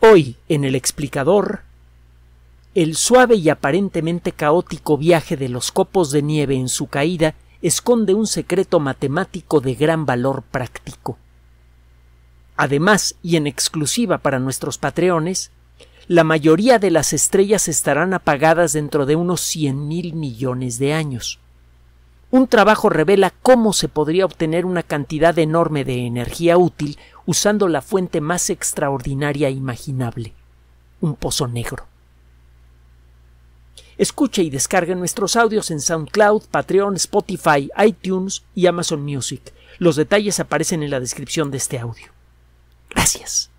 Hoy, en el explicador, el suave y aparentemente caótico viaje de los copos de nieve en su caída esconde un secreto matemático de gran valor práctico. Además, y en exclusiva para nuestros patreones, la mayoría de las estrellas estarán apagadas dentro de unos cien mil millones de años. Un trabajo revela cómo se podría obtener una cantidad enorme de energía útil usando la fuente más extraordinaria e imaginable, un pozo negro. Escuche y descargue nuestros audios en SoundCloud, Patreon, Spotify, iTunes y Amazon Music. Los detalles aparecen en la descripción de este audio. Gracias.